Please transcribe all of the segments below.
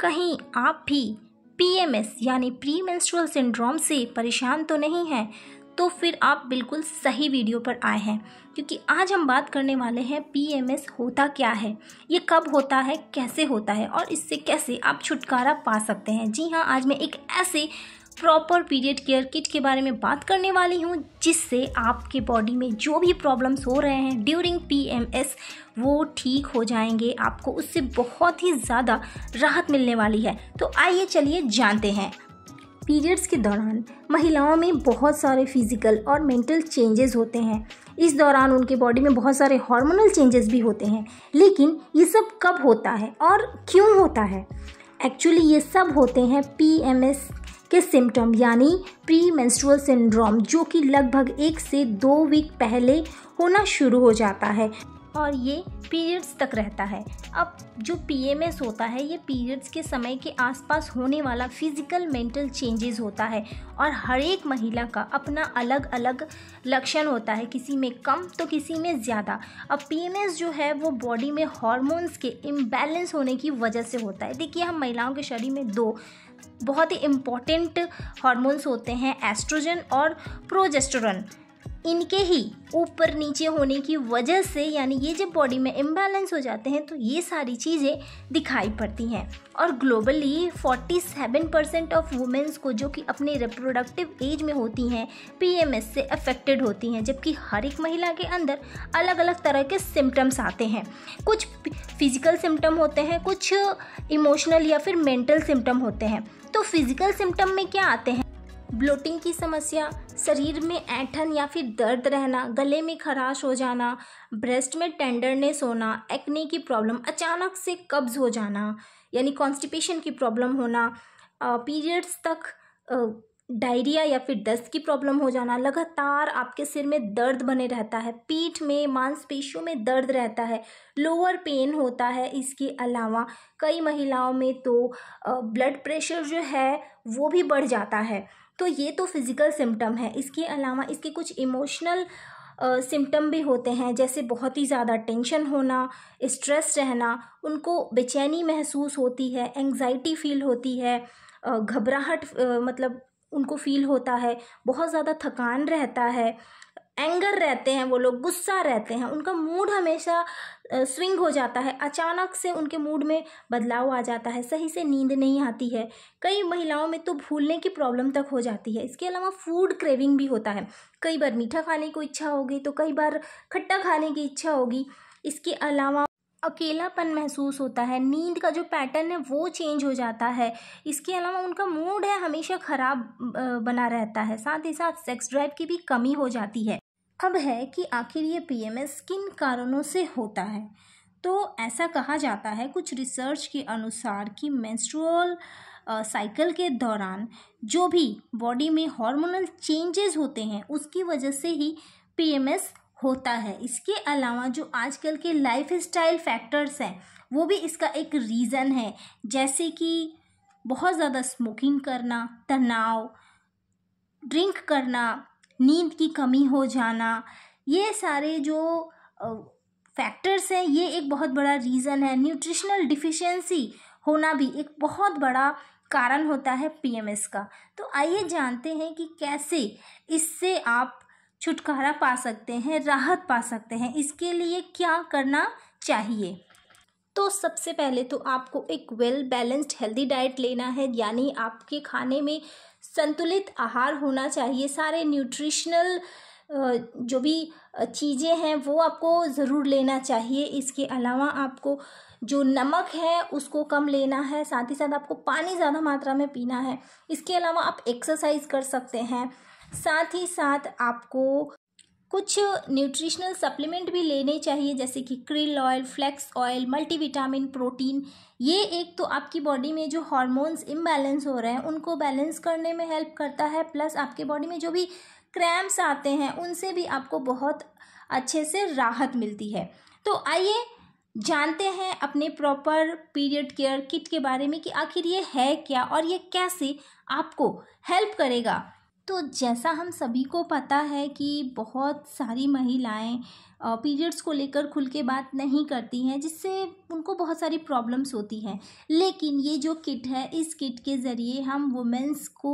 कहीं आप भी पीएमएस यानी प्री मेंस्ट्रुअल सिंड्रोम से परेशान तो नहीं हैं तो फिर आप बिल्कुल सही वीडियो पर आए हैं क्योंकि आज हम बात करने वाले हैं पीएमएस होता क्या है ये कब होता है कैसे होता है और इससे कैसे आप छुटकारा पा सकते हैं जी हाँ आज मैं एक ऐसे प्रॉपर पीरियड केयर किट के बारे में बात करने वाली हूँ जिससे आपके बॉडी में जो भी प्रॉब्लम्स हो रहे हैं ड्यूरिंग पीएमएस वो ठीक हो जाएंगे आपको उससे बहुत ही ज़्यादा राहत मिलने वाली है तो आइए चलिए जानते हैं पीरियड्स के दौरान महिलाओं में बहुत सारे फिजिकल और मेंटल चेंजेस होते हैं इस दौरान उनके बॉडी में बहुत सारे हार्मोनल चेंजेस भी होते हैं लेकिन ये सब कब होता है और क्यों होता है एक्चुअली ये सब होते हैं पीएमएस के सिम्टम यानी प्री मेंस्ट्रुअल सिंड्रोम जो कि लगभग एक से दो वीक पहले होना शुरू हो जाता है और ये पीरियड्स तक रहता है अब जो पीएमएस होता है ये पीरियड्स के समय के आसपास होने वाला फिजिकल मेंटल चेंजेस होता है और हर एक महिला का अपना अलग अलग लक्षण होता है किसी में कम तो किसी में ज़्यादा अब पीएमएस जो है वो बॉडी में हॉर्मोन्स के इम्बैलेंस होने की वजह से होता है देखिए हम महिलाओं के शरीर में दो बहुत ही इम्पॉर्टेंट हार्मोन्स होते हैं एस्ट्रोजन और प्रोजेस्टोरन इनके ही ऊपर नीचे होने की वजह से यानी ये जब बॉडी में इम्बैलेंस हो जाते हैं तो ये सारी चीज़ें दिखाई पड़ती हैं और ग्लोबली 47 परसेंट ऑफ वुमेंस को जो कि अपने रिप्रोडक्टिव एज में होती हैं पीएमएस से अफेक्टेड होती हैं जबकि हर एक महिला के अंदर अलग अलग तरह के सिम्टम्स आते हैं कुछ फिजिकल सिम्टम होते हैं कुछ इमोशनल या फिर मेंटल सिम्टम होते हैं तो फिजिकल सिम्टम में क्या आते हैं ब्लोटिंग की समस्या शरीर में ऐठन या फिर दर्द रहना गले में खराश हो जाना ब्रेस्ट में टेंडरनेस होना एक्ने की प्रॉब्लम अचानक से कब्ज हो जाना यानी कॉन्स्टिपेशन की प्रॉब्लम होना पीरियड्स तक डायरिया या फिर दस्त की प्रॉब्लम हो जाना लगातार आपके सिर में दर्द बने रहता है पीठ में मांसपेशियों में दर्द रहता है लोअर पेन होता है इसके अलावा कई महिलाओं में तो ब्लड प्रेशर जो है वो भी बढ़ जाता है तो ये तो फिज़िकल सिम्टम है इसके अलावा इसके कुछ इमोशनल सिम्टम भी होते हैं जैसे बहुत ही ज़्यादा टेंशन होना स्ट्रेस रहना उनको बेचैनी महसूस होती है एंग्जाइटी फील होती है घबराहट मतलब उनको फ़ील होता है बहुत ज़्यादा थकान रहता है एंगर रहते हैं वो लोग गुस्सा रहते हैं उनका मूड हमेशा स्विंग हो जाता है अचानक से उनके मूड में बदलाव आ जाता है सही से नींद नहीं आती है कई महिलाओं में तो भूलने की प्रॉब्लम तक हो जाती है इसके अलावा फूड क्रेविंग भी होता है कई बार मीठा खाने की इच्छा होगी तो कई बार खट्टा खाने की इच्छा होगी इसके अलावा अकेलापन महसूस होता है नींद का जो पैटर्न है वो चेंज हो जाता है इसके अलावा उनका मूड है हमेशा ख़राब बना रहता है साथ ही साथ सेक्स ड्राइव की भी कमी हो जाती है अब है कि आखिर ये पीएमएस किन कारणों से होता है तो ऐसा कहा जाता है कुछ रिसर्च के अनुसार कि मेंस्ट्रुअल साइकिल के दौरान जो भी बॉडी में हार्मोनल चेंजेस होते हैं उसकी वजह से ही पीएमएस होता है इसके अलावा जो आजकल के लाइफ स्टाइल फैक्टर्स हैं वो भी इसका एक रीज़न है जैसे कि बहुत ज़्यादा स्मोकिंग करना तनाव ड्रिंक करना नींद की कमी हो जाना ये सारे जो फैक्टर्स हैं ये एक बहुत बड़ा रीज़न है न्यूट्रिशनल डिफिशेंसी होना भी एक बहुत बड़ा कारण होता है पीएमएस का तो आइए जानते हैं कि कैसे इससे आप छुटकारा पा सकते हैं राहत पा सकते हैं इसके लिए क्या करना चाहिए तो सबसे पहले तो आपको एक वेल बैलेंस्ड हेल्दी डाइट लेना है यानी आपके खाने में संतुलित आहार होना चाहिए सारे न्यूट्रिशनल जो भी चीज़ें हैं वो आपको ज़रूर लेना चाहिए इसके अलावा आपको जो नमक है उसको कम लेना है साथ ही साथ आपको पानी ज़्यादा मात्रा में पीना है इसके अलावा आप एक्सरसाइज कर सकते हैं साथ ही साथ आपको कुछ न्यूट्रिशनल सप्लीमेंट भी लेने चाहिए जैसे कि krill oil flax oil multivitamin protein ये एक तो आपकी बॉडी में जो हार्मोन्स इम्बैलेंस हो रहे हैं उनको बैलेंस करने में हेल्प करता है प्लस आपके बॉडी में जो भी क्रैम्प्स आते हैं उनसे भी आपको बहुत अच्छे से राहत मिलती है तो आइए जानते हैं अपने प्रॉपर पीरियड केयर किट के बारे में कि आखिर ये है क्या और ये कैसे आपको हेल्प करेगा तो जैसा हम सभी को पता है कि बहुत सारी महिलाएं पीरियड्स को लेकर खुल के बात नहीं करती हैं जिससे उनको बहुत सारी प्रॉब्लम्स होती हैं लेकिन ये जो किट है इस किट के ज़रिए हम वुमेंस को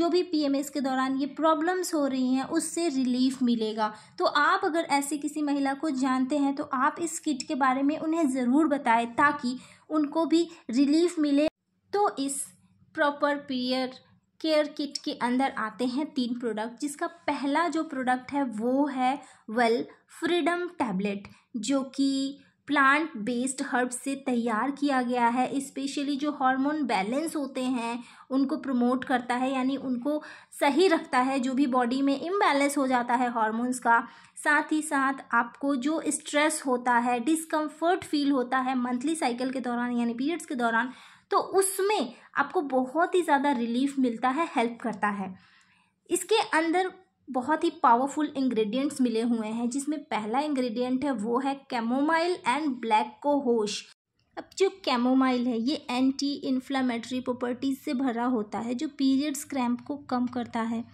जो भी पीएमएस के दौरान ये प्रॉब्लम्स हो रही हैं उससे रिलीफ मिलेगा तो आप अगर ऐसे किसी महिला को जानते हैं तो आप इस किट के बारे में उन्हें ज़रूर बताएं ताकि उनको भी रिलीफ मिले तो इस प्रॉपर पीरियड केयर किट के अंदर आते हैं तीन प्रोडक्ट जिसका पहला जो प्रोडक्ट है वो है वेल फ्रीडम टैबलेट जो कि प्लांट बेस्ड हर्ब से तैयार किया गया है स्पेशली जो हार्मोन बैलेंस होते हैं उनको प्रमोट करता है यानी उनको सही रखता है जो भी बॉडी में इम्बैलेंस हो जाता है हार्मोन्स का साथ ही साथ आपको जो स्ट्रेस होता है डिस्कम्फर्ट फील होता है मंथली साइकिल के दौरान यानी पीरियड्स के दौरान तो उसमें आपको बहुत ही ज़्यादा रिलीफ मिलता है हेल्प करता है इसके अंदर बहुत ही पावरफुल इंग्रेडिएंट्स मिले हुए हैं जिसमें पहला इंग्रेडिएंट है वो है कैमोमाइल एंड ब्लैक को होश अब जो कैमोमाइल है ये एंटी इन्फ्लामेटरी प्रॉपर्टीज से भरा होता है जो पीरियड्स क्रैम्प को कम करता है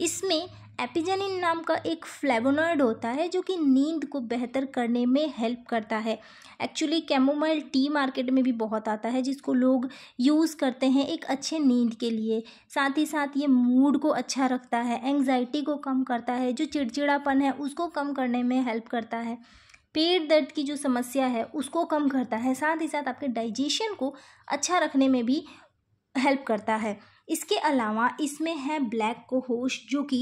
इसमें एपिजेनिन नाम का एक फ्लेवोनॉइड होता है जो कि नींद को बेहतर करने में हेल्प करता है एक्चुअली कैमोमाइल टी मार्केट में भी बहुत आता है जिसको लोग यूज़ करते हैं एक अच्छे नींद के लिए साथ ही साथ ये मूड को अच्छा रखता है एंग्जाइटी को कम करता है जो चिड़चिड़ापन है उसको कम करने में हेल्प करता है पेट दर्द की जो समस्या है उसको कम करता है साथ ही साथ आपके डाइजेशन को अच्छा रखने में भी हेल्प करता है इसके अलावा इसमें है ब्लैक कोहोश जो कि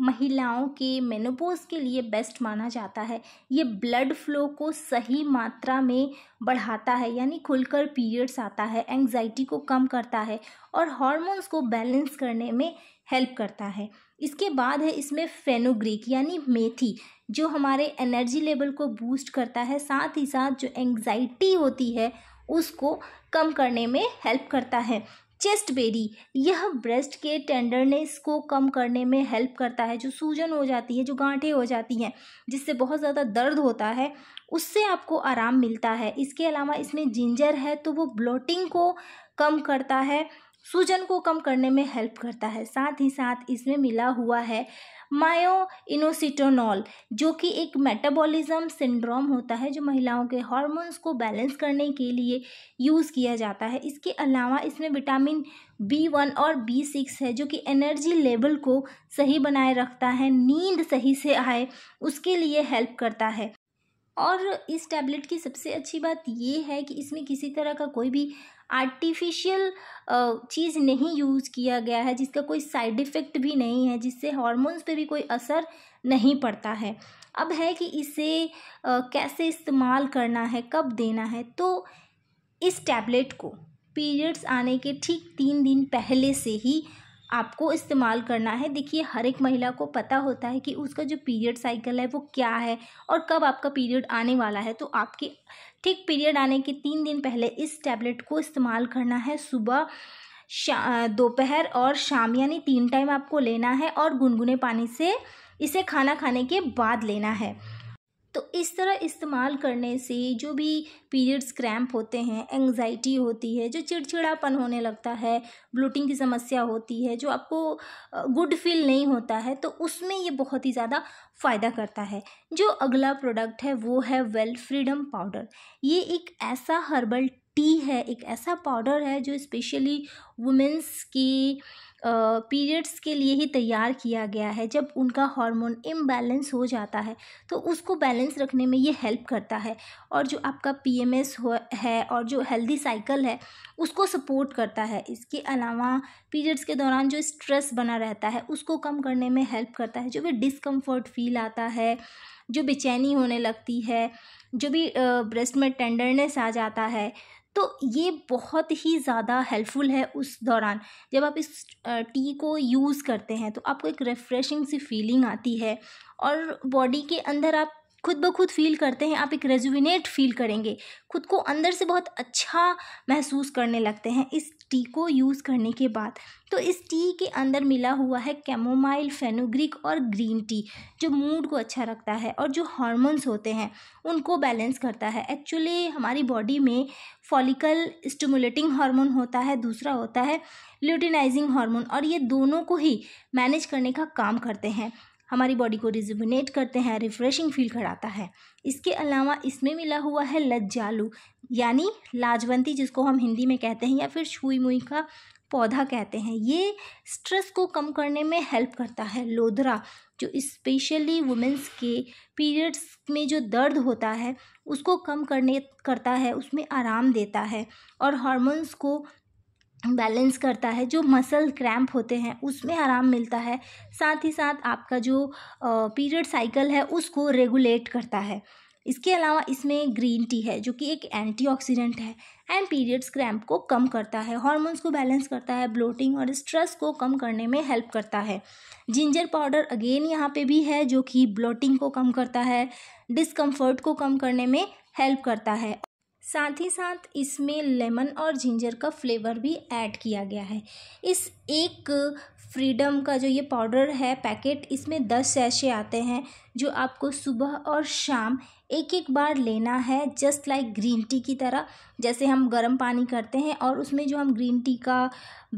महिलाओं के मेनोपोज के लिए बेस्ट माना जाता है ये ब्लड फ्लो को सही मात्रा में बढ़ाता है यानी खुलकर पीरियड्स आता है एंग्जाइटी को कम करता है और हॉर्मोन्स को बैलेंस करने में हेल्प करता है इसके बाद है इसमें फेनोग्रिक यानी मेथी जो हमारे एनर्जी लेवल को बूस्ट करता है साथ ही साथ जो एंग्जाइटी होती है उसको कम करने में हेल्प करता है चेस्ट बेरी यह ब्रेस्ट के टेंडरनेस को कम करने में हेल्प करता है जो सूजन हो जाती है जो गांठें हो जाती हैं जिससे बहुत ज़्यादा दर्द होता है उससे आपको आराम मिलता है इसके अलावा इसमें जिंजर है तो वो ब्लोटिंग को कम करता है सूजन को कम करने में हेल्प करता है साथ ही साथ इसमें मिला हुआ है मायो इनोसिटोनॉल जो कि एक मेटाबॉलिज्म सिंड्रोम होता है जो महिलाओं के हार्मोन्स को बैलेंस करने के लिए यूज़ किया जाता है इसके अलावा इसमें विटामिन बी वन और बी सिक्स है जो कि एनर्जी लेवल को सही बनाए रखता है नींद सही से आए उसके लिए हेल्प करता है और इस टैबलेट की सबसे अच्छी बात ये है कि इसमें किसी तरह का कोई भी आर्टिफिशियल चीज़ नहीं यूज़ किया गया है जिसका कोई साइड इफ़ेक्ट भी नहीं है जिससे हॉर्मोन्स पे भी कोई असर नहीं पड़ता है अब है कि इसे कैसे इस्तेमाल करना है कब देना है तो इस टैबलेट को पीरियड्स आने के ठीक तीन दिन पहले से ही आपको इस्तेमाल करना है देखिए हर एक महिला को पता होता है कि उसका जो पीरियड साइकिल है वो क्या है और कब आपका पीरियड आने वाला है तो आपके ठीक पीरियड आने के तीन दिन पहले इस टैबलेट को इस्तेमाल करना है सुबह दोपहर और शाम यानी तीन टाइम आपको लेना है और गुनगुने पानी से इसे खाना खाने के बाद लेना है तो इस तरह इस्तेमाल करने से जो भी पीरियड्स क्रैम्प होते हैं एंगजाइटी होती है जो चिड़चिड़ापन होने लगता है ब्लूटिंग की समस्या होती है जो आपको गुड फील नहीं होता है तो उसमें ये बहुत ही ज़्यादा फ़ायदा करता है जो अगला प्रोडक्ट है वो है वेल फ्रीडम पाउडर ये एक ऐसा हर्बल टी है एक ऐसा पाउडर है जो स्पेशली वुमेंस की पीरियड्स के लिए ही तैयार किया गया है जब उनका हार्मोन इम्बैलेंस हो जाता है तो उसको बैलेंस रखने में ये हेल्प करता है और जो आपका पीएमएस है और जो हेल्दी साइकिल है उसको सपोर्ट करता है इसके अलावा पीरियड्स के दौरान जो स्ट्रेस बना रहता है उसको कम करने में हेल्प करता है जो भी डिस्कम्फर्ट फील आता है जो बेचैनी होने लगती है जो भी ब्रेस्ट में टेंडरनेस आ जाता है तो ये बहुत ही ज़्यादा हेल्पफुल है उस दौरान जब आप इस टी को यूज़ करते हैं तो आपको एक रिफ़्रेशिंग सी फीलिंग आती है और बॉडी के अंदर आप खुद ब खुद फील करते हैं आप एक रेजुविनेट फील करेंगे खुद को अंदर से बहुत अच्छा महसूस करने लगते हैं इस टी को यूज़ करने के बाद तो इस टी के अंदर मिला हुआ है कैमोमाइल फेनोग्रिक और ग्रीन टी जो मूड को अच्छा रखता है और जो हार्मोन्स होते हैं उनको बैलेंस करता है एक्चुअली हमारी बॉडी में फॉलिकल स्टमुलेटिंग हार्मोन होता है दूसरा होता है ल्यूटिनाइजिंग हार्मोन और ये दोनों को ही मैनेज करने का काम करते हैं हमारी बॉडी को रिजुविनेट करते हैं रिफ्रेशिंग फील कराता है इसके अलावा इसमें मिला हुआ है लज्जालू यानी लाजवंती जिसको हम हिंदी में कहते हैं या फिर छुई मुई का पौधा कहते हैं ये स्ट्रेस को कम करने में हेल्प करता है लोधरा जो स्पेशली वुमेंस के पीरियड्स में जो दर्द होता है उसको कम करने करता है उसमें आराम देता है और हार्मोन्स को बैलेंस करता है जो मसल क्रैम्प होते हैं उसमें आराम मिलता है साथ ही साथ आपका जो पीरियड साइकिल है उसको रेगुलेट करता है इसके अलावा इसमें ग्रीन टी है जो कि एक एंटीऑक्सीडेंट है एंड पीरियड्स क्रैम्प को कम करता है हॉर्मोन्स को बैलेंस करता है ब्लोटिंग और स्ट्रेस को कम करने में हेल्प करता है जिंजर पाउडर अगेन यहाँ पे भी है जो कि ब्लोटिंग को कम करता है डिस्कम्फर्ट को कम करने में हेल्प करता है साथ ही साथ इसमें लेमन और जिंजर का फ्लेवर भी ऐड किया गया है इस एक फ्रीडम का जो ये पाउडर है पैकेट इसमें दस सैशे आते हैं जो आपको सुबह और शाम एक एक बार लेना है जस्ट लाइक ग्रीन टी की तरह जैसे हम गर्म पानी करते हैं और उसमें जो हम ग्रीन टी का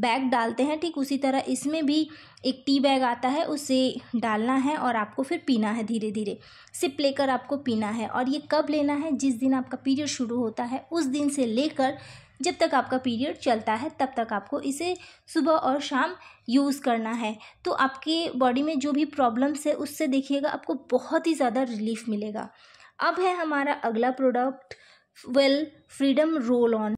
बैग डालते हैं ठीक उसी तरह इसमें भी एक टी बैग आता है उसे डालना है और आपको फिर पीना है धीरे धीरे सिप लेकर आपको पीना है और ये कब लेना है जिस दिन आपका पीरियड शुरू होता है उस दिन से लेकर जब तक आपका पीरियड चलता है तब तक आपको इसे सुबह और शाम यूज़ करना है तो आपके बॉडी में जो भी प्रॉब्लम्स है उससे देखिएगा आपको बहुत ही ज़्यादा रिलीफ मिलेगा अब है हमारा अगला product well freedom roll on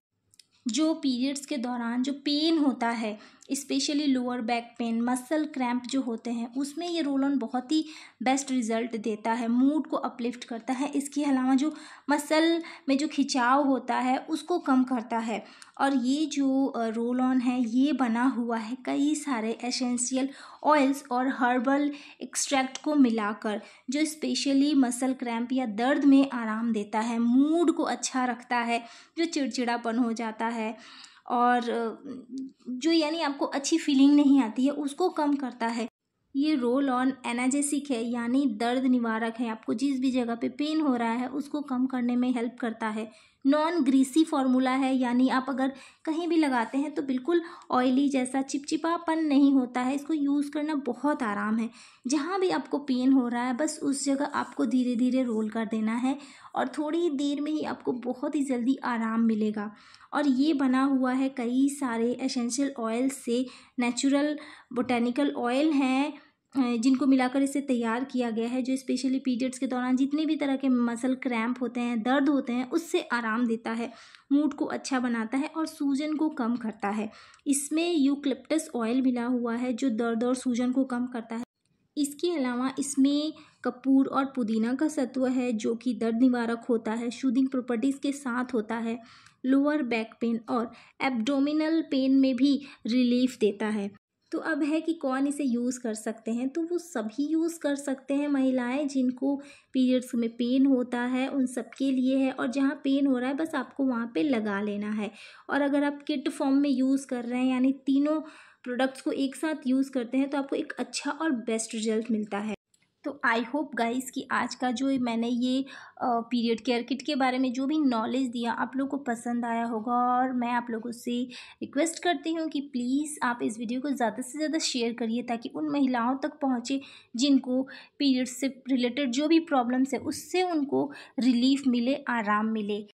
जो पीरियड्स के दौरान जो पेन होता है specially lower back pain muscle cramp जो होते हैं उसमें ये रोल ऑन बहुत ही बेस्ट रिजल्ट देता है मूड को अपलिफ्ट करता है इसके अलावा जो मसल में जो खिंचाव होता है उसको कम करता है और ये जो रोल ऑन है ये बना हुआ है कई सारे एसेंशियल ऑयल्स और हर्बल एक्सट्रैक्ट को मिलाकर जो स्पेशली मसल क्रैम्प या दर्द में आराम देता है मूड को अच्छा रखता है जो चिड़चिड़ापन हो जाता है और जो यानी आपको अच्छी फीलिंग नहीं आती है उसको कम करता है ये रोल ऑन एनाजेसिक है यानी दर्द निवारक है आपको जिस भी जगह पे पेन हो रहा है उसको कम करने में हेल्प करता है नॉन ग्रीसी फार्मूला है यानी आप अगर कहीं भी लगाते हैं तो बिल्कुल ऑयली जैसा चिपचिपापन नहीं होता है इसको यूज़ करना बहुत आराम है जहाँ भी आपको पेन हो रहा है बस उस जगह आपको धीरे धीरे रोल कर देना है और थोड़ी देर में ही आपको बहुत ही जल्दी आराम मिलेगा और ये बना हुआ है कई सारे एसेंशियल ऑयल से नेचुरल बोटेनिकल ऑयल हैं जिनको मिलाकर इसे तैयार किया गया है जो स्पेशली पीरियड्स के दौरान जितने भी तरह के मसल क्रैम्प होते हैं दर्द होते हैं उससे आराम देता है मूड को अच्छा बनाता है और सूजन को कम करता है इसमें यूक्लिप्टस ऑयल मिला हुआ है जो दर्द और सूजन को कम करता है इसके अलावा इसमें कपूर और पुदीना का सत्व है जो कि दर्द निवारक होता है शूदिंग प्रॉपर्टीज़ के साथ होता है लोअर बैक पेन और एब्डोमिनल पेन में भी रिलीफ देता है तो अब है कि कौन इसे यूज़ कर सकते हैं तो वो सभी यूज़ कर सकते हैं महिलाएं जिनको पीरियड्स में पेन होता है उन सबके लिए है और जहाँ पेन हो रहा है बस आपको वहाँ पे लगा लेना है और अगर आप किट फॉर्म में यूज़ कर रहे हैं यानी तीनों प्रोडक्ट्स को एक साथ यूज़ करते हैं तो आपको एक अच्छा और बेस्ट रिजल्ट मिलता है तो आई होप गाइस कि आज का जो मैंने ये पीरियड केयर किट के बारे में जो भी नॉलेज दिया आप लोग को पसंद आया होगा और मैं आप लोगों से रिक्वेस्ट करती हूँ कि प्लीज़ आप इस वीडियो को ज़्यादा से ज़्यादा शेयर करिए ताकि उन महिलाओं तक पहुँचे जिनको पीरियड से रिलेटेड जो भी प्रॉब्लम्स है उससे उनको रिलीफ मिले आराम मिले